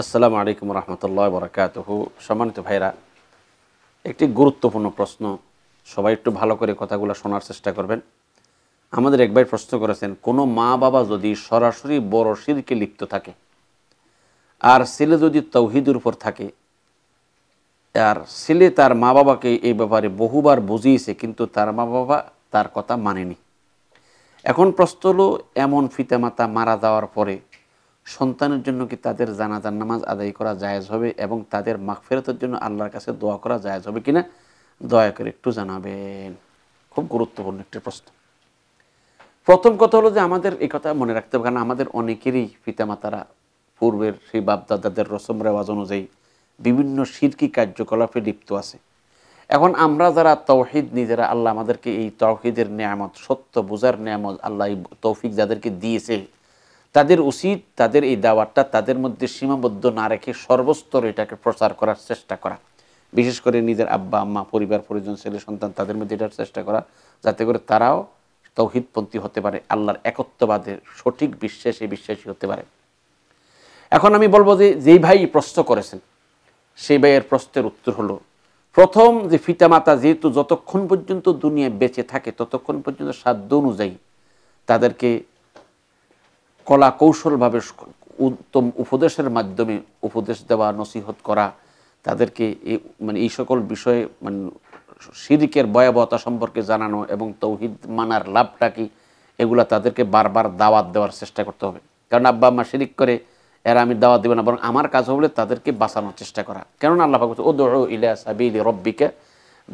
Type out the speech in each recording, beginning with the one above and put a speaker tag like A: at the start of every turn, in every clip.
A: আসসালামু আলাইকুম রহমতুল্লাহ হু সম্মানিত ভাইরা একটি গুরুত্বপূর্ণ প্রশ্ন সবাই একটু ভালো করে কথাগুলো শোনার চেষ্টা করবেন আমাদের একবার প্রশ্ন করেছেন কোনো মা বাবা যদি সরাসরি বড় শিরকে লিপ্ত থাকে আর ছেলে যদি তৌহিদের উপর থাকে আর ছেলে তার মা বাবাকে এই ব্যাপারে বহুবার বুঝিয়েছে কিন্তু তার মা বাবা তার কথা মানেনি এখন প্রশ্ন হলো এমন ফিতামাতা মারা যাওয়ার পরে সন্তানের জন্য কি তাদের জানাজার নামাজ আদায় করা জায়েজ হবে এবং তাদের মাগফেরতের জন্য আল্লাহর কাছে দোয়া করা জায়েজ হবে কিনা দয়া করে একটু জানাবেন খুব গুরুত্বপূর্ণ একটি প্রশ্ন প্রথম কথা হলো যে আমাদের এই কথা মনে রাখতে হবে কারণ আমাদের অনেকেরই পিতামাতারা পূর্বের সেই বাপদাদাদের রসম রেওয়াজ অনুযায়ী বিভিন্ন শিরকি কার্যকলাপে লিপ্ত আছে এখন আমরা যারা তৌহিদ নিজেরা আল্লাহ আমাদেরকে এই তৌহিদের নিয়ামত সত্য বোঝার নিয়ামত আল্লাহ তৌফিক যাদেরকে দিয়েছে তাদের উচিত তাদের এই দাওয়াতটা তাদের মধ্যে সীমাবদ্ধ না রেখে সর্বস্তরে এটাকে প্রচার করার চেষ্টা করা বিশেষ করে নিজের আব্বা আম্মা পরিবার পরিজন ছেলে সন্তান তাদের মধ্যে এটার চেষ্টা করা যাতে করে তারাও তৌহিদপন্থী হতে পারে আল্লাহর একত্ববাদের সঠিক বিশ্বাসে বিশ্বাসী হতে পারে এখন আমি বলবো যে যেই ভাই প্রশ্ন করেছেন সেই ভাইয়ের প্রশ্নের উত্তর হলো প্রথম যে ফিতামাতা যেহেতু যতক্ষণ পর্যন্ত দুনিয়া বেঁচে থাকে ততক্ষণ পর্যন্ত সাধ্য অনুযায়ী তাদেরকে কলা কৌশলভাবে উত্তম উপদেশের মাধ্যমে উপদেশ দেওয়া নসিহত করা তাদেরকে এই মানে এই সকল বিষয়ে মানে সিরিকের ভয়াবহতা সম্পর্কে জানানো এবং তৌহিদ মানার লাভটা কি এগুলা তাদেরকে বারবার দাওয়াত দেওয়ার চেষ্টা করতে হবে কারণ আব্বা আম্মা সিরিক করে এরা আমি দাওয়াত দেবো না বরং আমার কাজ হলে তাদেরকে বাঁচানোর চেষ্টা করা কেননা আল্লাহ বলছে ও দো ইলা সাবিল রব্বিকে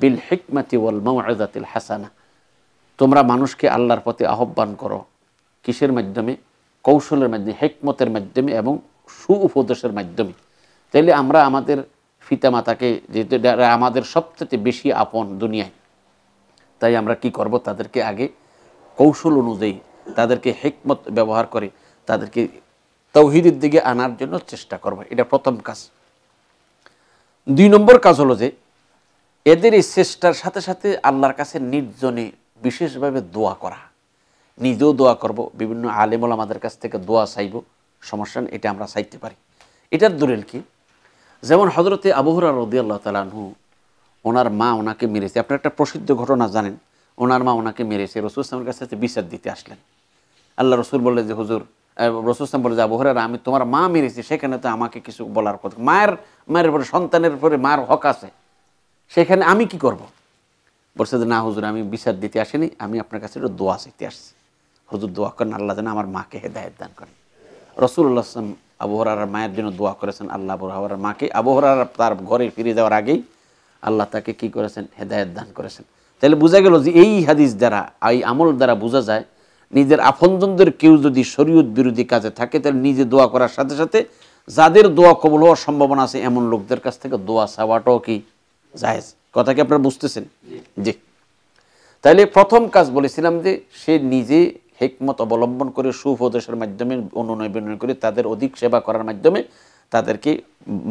A: বিল হিকমাতি ওয়াল মৌজাতিল হাসানা তোমরা মানুষকে আল্লাহর প্রতি আহ্বান করো কিসের মাধ্যমে কৌশলের মাধ্যমে হেকমতের মাধ্যমে এবং উপদেশের মাধ্যমে তাইলে আমরা আমাদের পিতামাতাকে যেহেতু আমাদের সবচেয়ে বেশি আপন দুনিয়ায় তাই আমরা কি করব তাদেরকে আগে কৌশল অনুযায়ী তাদেরকে হেকমত ব্যবহার করে তাদেরকে তৌহিদের দিকে আনার জন্য চেষ্টা করব এটা প্রথম কাজ দুই নম্বর কাজ হলো যে এদের এই চেষ্টার সাথে সাথে আল্লাহর কাছে নির্জনে বিশেষভাবে দোয়া করা নিজেও দোয়া করব বিভিন্ন আলেমল আমাদের কাছ থেকে দোয়া চাইব সমস্যা এটা আমরা চাইতে পারি এটার দলিল কি যেমন হজরতে আবহরা আল্লাহ তালু ওনার মা ওনাকে মেরেছে আপনি একটা প্রসিদ্ধ ঘটনা জানেন ওনার মা ওনাকে মেরেছে রসুল ইসলামের কাছে বিচার দিতে আসলেন আল্লাহ রসুল বললেন যে হুজুর রসুল ইসলাম বলে যে আবহরার আমি তোমার মা মেরেছি সেখানে তো আমাকে কিছু বলার কথা মায়ের মায়ের পরে সন্তানের পরে মার হক আছে সেখানে আমি কি করব বলছে যে না হুজুর আমি বিচার দিতে আসিনি আমি আপনার কাছে একটু দোয়া চাইতে আসছি হুজুর দোয়া করেন আল্লাহ যেন আমার মাকে হেদায়ত দান করেন রসুল্লাহ আসলাম আবহরার মায়ের জন্য দোয়া করেছেন আল্লাহ আবহরার মাকে আবহরার তার ঘরে ফিরে যাওয়ার আগেই আল্লাহ তাকে কি করেছেন হেদায়ত দান করেছেন তাহলে বোঝা গেল যে এই হাদিস দ্বারা এই আমল দ্বারা বোঝা যায় নিজের আপনজনদের কেউ যদি শরীয়ত বিরোধী কাজে থাকে তাহলে নিজে দোয়া করার সাথে সাথে যাদের দোয়া কবল হওয়ার সম্ভাবনা আছে এমন লোকদের কাছ থেকে দোয়া চাওয়াটাও কি জায়জ কথা কি আপনারা বুঝতেছেন জি তাহলে প্রথম কাজ বলেছিলাম যে সে নিজে হেকমত অবলম্বন করে সুপদেশের মাধ্যমে অনুনয় বিনয় করে তাদের অধিক সেবা করার মাধ্যমে তাদেরকে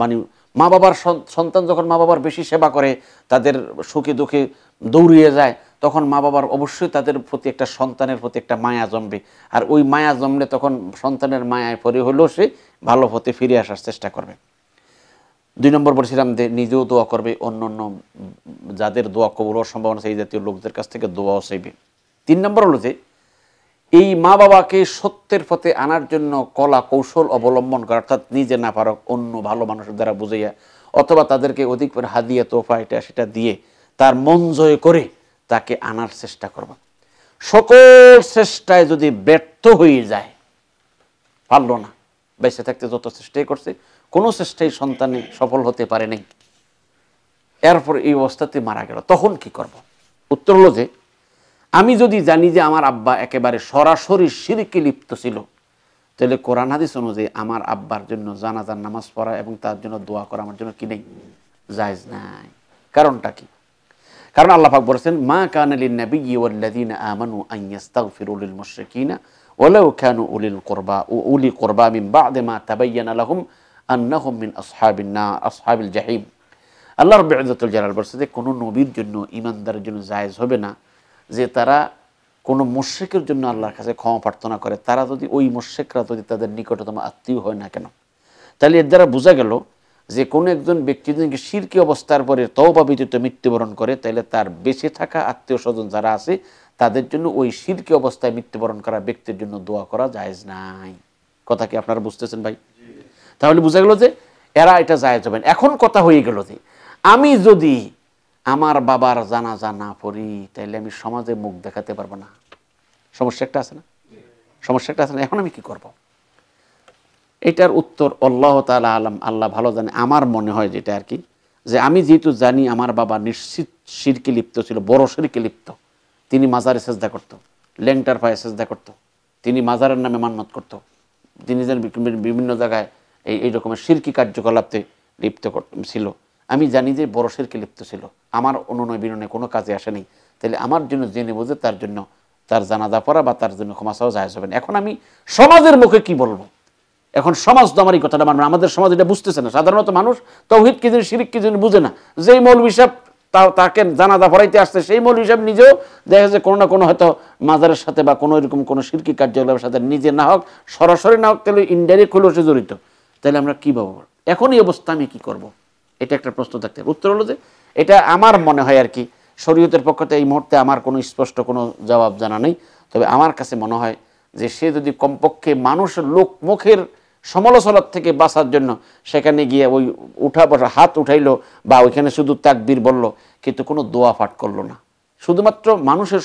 A: মানে মা বাবার সন্তান যখন মা বাবার বেশি সেবা করে তাদের সুখে দুঃখে দৌড়িয়ে যায় তখন মা বাবার অবশ্যই তাদের প্রতি একটা সন্তানের প্রতি একটা মায়া জমবে আর ওই মায়া জমলে তখন সন্তানের মায়ায় পরে হলেও সে ভালো পথে ফিরে আসার চেষ্টা করবে দুই নম্বর বলছিলাম যে নিজেও দোয়া করবে অন্য অন্য যাদের দোয়া হওয়ার সম্ভাবনা সেই জাতীয় লোকদের কাছ থেকে দোয়াও চাইবে তিন নম্বর হলো যে এই মা বাবাকে সত্যের পথে আনার জন্য কলা কৌশল অবলম্বন করা অর্থাৎ নিজে না পারক অন্য ভালো মানুষের দ্বারা বুঝাইয়া অথবা তাদেরকে অধিক করে হাদিয়া তোফা এটা সেটা দিয়ে তার মন জয় করে তাকে আনার চেষ্টা করবা সকল চেষ্টায় যদি ব্যর্থ হয়ে যায় পারল না বেঁচে থাকতে যত চেষ্টাই করছে কোনো চেষ্টাই সন্তানে সফল হতে পারে নাই এরপর এই অবস্থাতে মারা গেল তখন কি করব উত্তর হলো যে আমি যদি জানি যে আমার আব্বা একেবারে সরাসরি সিরিকে লিপ্ত ছিল তাহলে কোরআন হাদিস অনুযায়ী আমার আব্বার জন্য জানাজার নামাজ পড়া এবং তার জন্য দোয়া করা আমার জন্য কি নেই জায়জ নাই কারণটা কি কারণ আল্লাহাক বলেছেন মা কানালিন নবী ওয়াল্লাদিন আমানু উলিল মুশরিকিনা ওয়ালাউ কানু উলিল কুরবা উলি কুরবা মিন বাদে মা তাবায়্যানা লাহুম আন্নাহুম মিন আসহাবিন না আসহাবিল জাহিম আল্লাহ রব্বুল ইজ্জতুল জালাল বলছে যে কোনো নবীর জন্য ইমানদারের জন্য জায়েজ হবে না যে তারা কোনো মোর্শেকের জন্য আল্লাহর কাছে ক্ষমা প্রার্থনা করে তারা যদি ওই মোর্শেকরা যদি তাদের নিকটতম আত্মীয় হয় না কেন তাহলে এর দ্বারা বোঝা গেল যে কোনো একজন ব্যক্তি যদি শিরকি অবস্থার পরে বা ব্যতীত মৃত্যুবরণ করে তাহলে তার বেঁচে থাকা আত্মীয় স্বজন যারা আছে তাদের জন্য ওই শিরকি অবস্থায় মৃত্যুবরণ করা ব্যক্তির জন্য দোয়া করা জায়েজ নাই কথা কি আপনারা বুঝতেছেন ভাই তাহলে বোঝা গেল যে এরা এটা জায়েজ হবেন এখন কথা হয়ে গেল যে আমি যদি আমার বাবার জানাজা না পড়ি তাইলে আমি সমাজে মুখ দেখাতে পারবো না সমস্যা একটা আছে না সমস্যা একটা আছে না এখন আমি কি করব। এটার উত্তর আল্লাহ তালা আলম আল্লাহ ভালো জানে আমার মনে হয় যেটা আর কি যে আমি যেহেতু জানি আমার বাবা নিশ্চিত সিরকি লিপ্ত ছিল বড় সিরকি লিপ্ত তিনি মাজারে সেজদা করত। ল্যাংটার পায়ে সেজদা করত। তিনি মাজারের নামে মান্যত করত। তিনি যেন বিভিন্ন জায়গায় এই এই রকমের সিরকি কার্যকলাপতে লিপ্ত ছিল আমি জানি যে বড় শিরকে লিপ্ত ছিল আমার অনুনয় বিনয় কোনো কাজে আসেনি তাহলে আমার জন্য জেনে বোঝে তার জন্য তার জানাজা পড়া বা তার জন্য ক্ষমাসাও চাওয়া জাহেজ হবে এখন আমি সমাজের মুখে কি বলবো এখন সমাজ তো আমার এই কথাটা মানবে আমাদের সমাজ এটা বুঝতেছে না সাধারণত মানুষ তৌহিদ কি জিনিস শিরিক কি জিনিস বুঝে না যেই মৌল হিসাব তাকে জানাজা পড়াইতে আসছে সেই মৌল হিসাব নিজেও দেখা যায় কোনো না কোনো হয়তো মাজারের সাথে বা কোনো এরকম কোনো শিরকি কার্যকলাপের সাথে নিজে না হোক সরাসরি না হোক তাহলে ইনডাইরেক্ট হলেও সে জড়িত তাহলে আমরা কী পাবো এখন এই অবস্থা আমি কী করবো এটা একটা প্রশ্ন থাকতে পারে উত্তর হলো যে এটা আমার মনে হয় আর কি শরীয়তের পক্ষতে এই মুহূর্তে আমার কোনো স্পষ্ট কোনো জবাব জানা নেই তবে আমার কাছে মনে হয় যে সে যদি কমপক্ষে মানুষ লোক মুখের সমালোচনার থেকে বাঁচার জন্য সেখানে গিয়ে ওই উঠা বসা হাত উঠাইলো বা ওইখানে শুধু তাকবীর বলল কিন্তু কোনো দোয়া পাঠ করলো না শুধুমাত্র মানুষের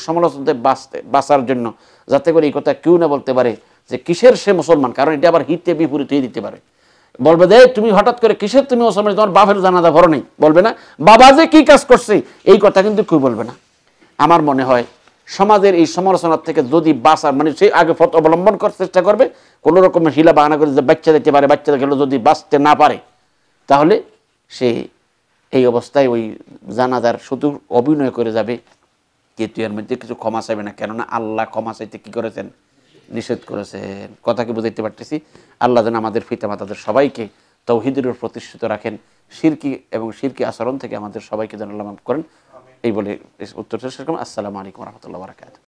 A: থেকে বাঁচতে বাঁচার জন্য যাতে করে এই কথা কেউ না বলতে পারে যে কিসের সে মুসলমান কারণ এটা আবার হিতে বিপরীত হয়ে দিতে পারে বলবে যে তুমি হঠাৎ করে কিসের তুমি মুসলমান তোমার বাপের জানাজা ভরো নেই বলবে না বাবা যে কি কাজ করছে এই কথা কিন্তু কেউ বলবে না আমার মনে হয় সমাজের এই সমালোচনার থেকে যদি বাঁচার মানে সেই আগে পথ অবলম্বন করার চেষ্টা করবে কোনো রকমের হিলা বাহানা করে যে বাচ্চা দিতে পারে বাচ্চা গেলে যদি বাঁচতে না পারে তাহলে সে এই অবস্থায় ওই জানাজার শুধু অভিনয় করে যাবে যে তুই এর মধ্যে কিছু ক্ষমা চাইবে না কেননা আল্লাহ ক্ষমা চাইতে কী করেছেন নিষেধ করেছেন কথাকে বুঝাইতে পারতেছি আল্লাহ যেন আমাদের পিতামা সবাইকে তৌহিদের প্রতিষ্ঠিত রাখেন শিরকি এবং শিরকি আচরণ থেকে আমাদের সবাইকে যেন আল্লাহ করেন এই বলে উত্তর আসসালামু আলাইকুম রহমতুল্লাহ বারাকাত